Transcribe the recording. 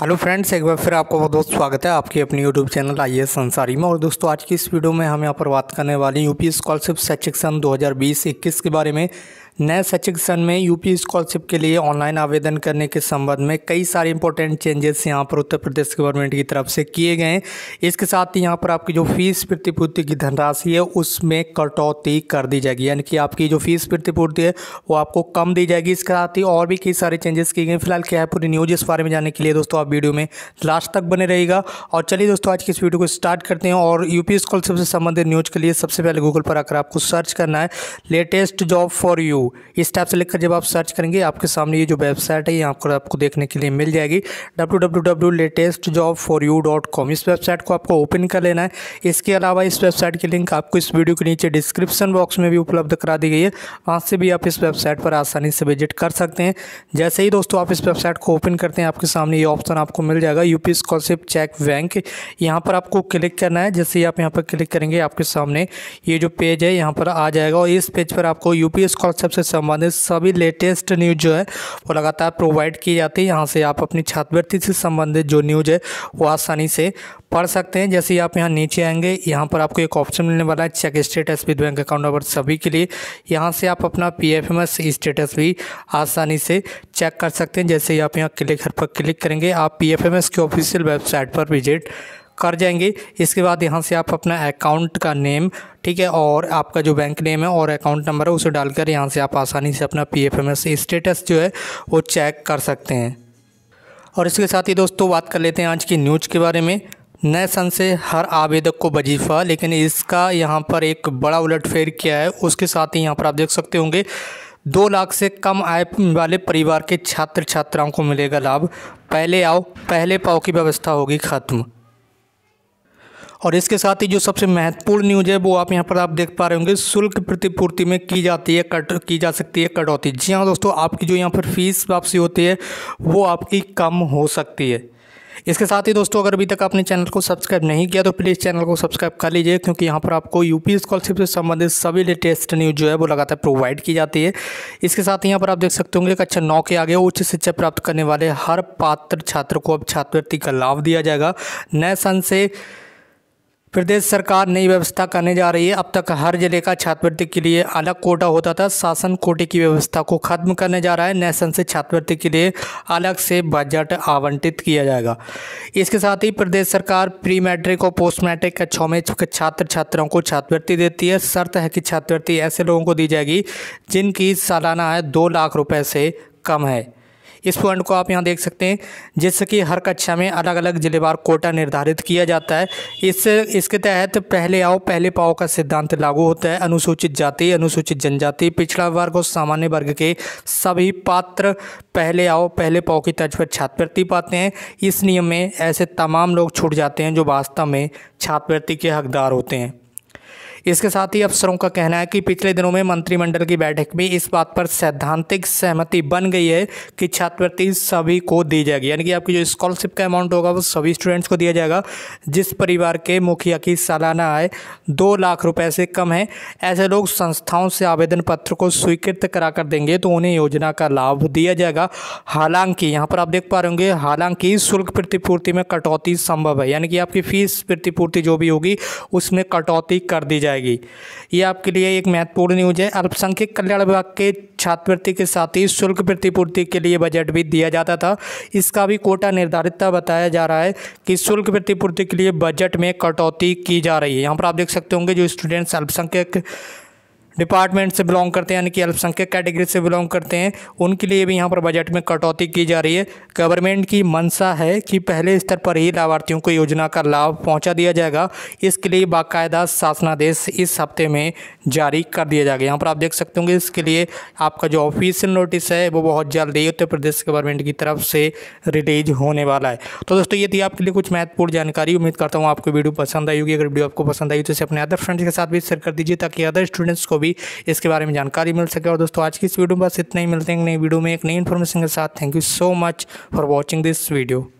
hello friends एक बार फिर आपका बहुत बहुत स्वागत है आपके अपने यूट्यूब चैनल आई एस संसारी में और दोस्तों आज की इस वीडियो में हम यहाँ पर बात करने वाले यूपी स्कॉलरशिप सेक्शन 2020-21 के बारे में नए शैक्षिक सन में यूपी स्कॉलरशिप के लिए ऑनलाइन आवेदन करने के संबंध में कई सारे इंपॉर्टेंट चेंजेस यहाँ पर उत्तर प्रदेश गवर्नमेंट की तरफ से किए गए हैं इसके साथ ही यहाँ पर आपकी जो फीस प्रतिपूर्ति की धनराशि है उसमें कटौती कर दी जाएगी यानी कि आपकी जो फीस प्रतिपूर्ति है वो आपको कम दी जाएगी इसके साथ ही और भी कई सारे चेंजेस किए गए फिलहाल क्या है पूरी न्यूज़ इस बारे में जानने के लिए दोस्तों आप वीडियो में लास्ट तक बने रहेगा और चलिए दोस्तों आज की इस वीडियो को स्टार्ट करते हैं और यूपी स्कॉलरशिप से संबंधित न्यूज़ के लिए सबसे पहले गूगल पर आकर आपको सर्च करना है लेटेस्ट जॉब फॉर यू इस टाइप से लिखकर जब आप सर्च करेंगे आपके सामने ये जो वेबसाइट है यहाँ आपको आपको देखने के लिए मिल जाएगी W W W latest job for you dot com इस वेबसाइट को आपको ओपन कर लेना है इसके अलावा इस वेबसाइट की लिंक आपको इस वीडियो के नीचे डिस्क्रिप्शन बॉक्स में भी उपलब्ध करा दी गई है वहाँ से भी आप इस वेबसाइट पर आसानी से विजिट कर सकते हैं जैसे ही दोस्तों आप इस वेबसाइट को ओपन करते हैं आपके सामने ये ऑप्शन आपको मिल जाएगा यूपी स्कॉलरशिप चेक बैंक यहाँ पर आपको क्लिक करना है जैसे ही आप यहाँ पर क्लिक करेंगे आपके सामने ये जो पेज है यहाँ पर आ जाएगा और इस पेज पर आपको यूपी स्कॉलरशिप से संबंधित सभी लेटेस्ट न्यूज़ जो है वो लगातार प्रोवाइड की जाती है यहाँ से आप अपनी छात्रवृत्ति से संबंधित जो न्यूज़ है वो आसानी से पढ़ सकते हैं जैसे ही आप यहाँ नीचे आएंगे यहाँ पर आपको एक ऑप्शन मिलने वाला है check status with bank account number सभी के लिए यहाँ से आप अपना P F M S status भी आसानी से चेक कर सकते हैं जैसे ही आप यहाँ क्लिक पर क्लिक करेंगे आप पी एफ एम एस की ऑफिशियल वेबसाइट पर विजिट कर जाएंगे इसके बाद यहाँ से आप अपना अकाउंट का नेम ठीक है और आपका जो बैंक नेम है और अकाउंट नंबर है उसे डालकर यहाँ से आप आसानी से अपना P F M S status जो है वो चेक कर सकते हैं और इसके साथ ही दोस्तों बात कर लेते हैं आज की न्यूज़ के बारे में नए सन से हर आवेदक को वजीफ़ा लेकिन इसका यहाँ पर एक बड़ा उलटफेर किया है उसके साथ ही यहाँ पर आप देख सकते होंगे दो लाख से कम आय वाले परिवार के छात्र छात्राओं को मिलेगा लाभ पहले आओ पहले पाओ की व्यवस्था होगी ख़त्म और इसके साथ ही जो सबसे महत्वपूर्ण न्यूज़ है वो आप यहाँ पर आप देख पा रहे होंगे शुल्क प्रतिपूर्ति में की जाती है कट की जा सकती है कटौती जी हाँ दोस्तों आपकी जो यहाँ पर फीस वापसी होती है वो आपकी कम हो सकती है इसके साथ ही दोस्तों अगर अभी तक आपने चैनल को सब्सक्राइब नहीं किया तो प्लीज़ चैनल को सब्सक्राइब कर लीजिए क्योंकि यहाँ पर आपको यूपी स्कॉलरशिप से संबंधित सभी लेटेस्ट न्यूज़ जो है वो लगातार प्रोवाइड की जाती है इसके साथ ही यहाँ पर आप देख सकते होंगे कक्षा अच्छा, नौ के आगे उच्च शिक्षा प्राप्त करने वाले हर पात्र छात्र को अब छात्रवृत्ति का लाभ दिया जाएगा नए सन से प्रदेश सरकार नई व्यवस्था करने जा रही है अब तक हर जिले का छात्रवृत्ति के लिए अलग कोटा होता था शासन कोटे की व्यवस्था को खत्म करने जा रहा है नेशन से छात्रवृत्ति के लिए अलग से बजट आवंटित किया जाएगा इसके साथ ही प्रदेश सरकार प्री मैट्रिक और पोस्ट मैट्रिक कक्षाओं में छात्र छात्राओं को छात्रवृत्ति देती है शर्त है कि छात्रवृत्ति ऐसे लोगों को दी जाएगी जिनकी सालाना है दो लाख रुपये से कम है इस पॉइंट को आप यहाँ देख सकते हैं जिससे कि हर कक्षा में अलग अलग जिलेवार कोटा निर्धारित किया जाता है इससे इसके तहत पहले आओ पहले पाओ का सिद्धांत लागू होता है अनुसूचित जाति अनुसूचित जनजाति पिछड़ा वर्ग और सामान्य वर्ग के सभी पात्र पहले आओ पहले पाओ की तर्ज पर छात्रवृत्ति पाते हैं इस नियम में ऐसे तमाम लोग छूट जाते हैं जो वास्तव में छात्रवृत्ति के हकदार होते हैं इसके साथ ही अफसरों का कहना है कि पिछले दिनों में मंत्रिमंडल की बैठक में इस बात पर सैद्धांतिक सहमति बन गई है कि छात्रवृत्ति सभी को दी जाएगी यानी कि आपकी जो स्कॉलरशिप का अमाउंट होगा वो सभी स्टूडेंट्स को दिया जाएगा जिस परिवार के मुखिया की सालाना आय दो लाख रुपये से कम है ऐसे लोग संस्थाओं से आवेदन पत्र को स्वीकृत करा कर देंगे तो उन्हें योजना का लाभ दिया जाएगा हालांकि यहाँ पर आप देख पा रहे होंगे हालांकि शुल्क प्रतिपूर्ति में कटौती संभव है यानी कि आपकी फीस प्रतिपूर्ति जो भी होगी उसमें कटौती कर दी जाएगी जाएगी ये आपके लिए एक महत्वपूर्ण न्यूज है अल्पसंख्यक कल्याण विभाग के छात्रवृत्ति के साथ ही शुल्क प्रतिपूर्ति के लिए बजट भी दिया जाता था इसका भी कोटा निर्धारित बताया जा रहा है कि शुल्क प्रतिपूर्ति के लिए बजट में कटौती की जा रही है यहाँ पर आप देख सकते होंगे जो स्टूडेंट्स अल्पसंख्यक डिपार्टमेंट से बिलोंग करते हैं यानी कि अल्पसंख्यक कैटेगरी से बिलोंग करते हैं उनके लिए भी यहाँ पर बजट में कटौती की जा रही है गवर्नमेंट की मंशा है कि पहले स्तर पर ही लाभार्थियों को योजना का लाभ पहुँचा दिया जाएगा इसके लिए बाकायदा शासनादेश इस हफ्ते में जारी कर दिया जाएगा यहाँ पर आप देख सकते होंगे इसके लिए आपका जो ऑफिशियल नोटिस है वो बहुत जल्दी उत्तर प्रदेश गवर्नमेंट की तरफ से रिलीज होने वाला है तो दोस्तों ये थी आपके लिए कुछ महत्वपूर्ण जानकारी उम्मीद करता हूँ आपको वीडियो पसंद आई होगी अगर वीडियो आपको पसंद आई तो इसे अपने अदर फ्रेंड्स के साथ भी शेयर कर दीजिए ताकि अदर स्टूडेंट्स को भी भी इसके बारे में जानकारी मिल सके और दोस्तों आज की इस वीडियो में बस इतना ही मिलते हैं नई वीडियो में एक नई इन्फॉर्मेशन के साथ thank you so much for watching this video